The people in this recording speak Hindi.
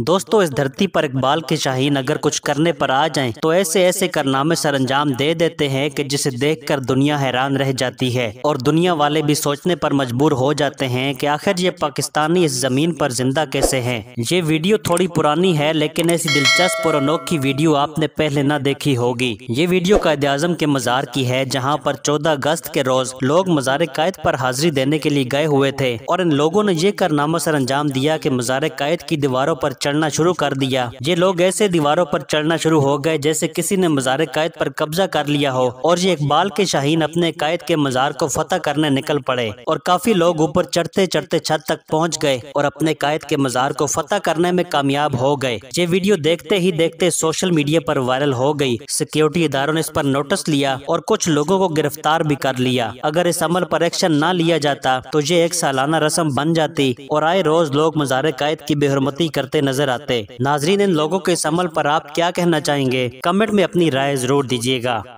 दोस्तों इस धरती पर इकबाल के शाहीन अगर कुछ करने पर आ जाएं तो ऐसे ऐसे करनामे अंजाम दे देते हैं कि जिसे देखकर दुनिया हैरान रह जाती है और दुनिया वाले भी सोचने पर मजबूर हो जाते हैं कि आखिर ये पाकिस्तानी इस जमीन पर जिंदा कैसे हैं ये वीडियो थोड़ी पुरानी है लेकिन ऐसी दिलचस्प और अनोखी वीडियो आपने पहले न देखी होगी ये वीडियो कायद आजम के मज़ार की है जहाँ पर चौदह अगस्त के रोज लोग मज़ार कायद पर हाजिरी देने के लिए गए हुए थे और इन लोगों ने ये करनामा सर अंजाम दिया की मज़ार कायद की दीवारों पर चढ़ना शुरू कर दिया ये लोग ऐसे दीवारों पर चढ़ना शुरू हो गए जैसे किसी ने मजार कायद पर कब्जा कर लिया हो और ये इकबाल के शाहीन अपने कायद के मजार को फतेह करने निकल पड़े और काफी लोग ऊपर चढ़ते चढ़ते छत तक पहुँच गए और अपने कायद के मजार को फतेह करने में कामयाब हो गए ये वीडियो देखते ही देखते सोशल मीडिया पर वायरल हो गई सिक्योरिटी इदारों ने इस पर नोटिस लिया और कुछ लोगों को गिरफ्तार भी कर लिया अगर इस अमल पर एक्शन न लिया जाता तो ये एक सालाना रस्म बन जाती और आए रोज लोग मजार कायद की बेहरमती करते नजर नजर आते नाजरीन इन लोगों के इस अमल पर आप क्या कहना चाहेंगे कमेंट में अपनी राय जरूर दीजिएगा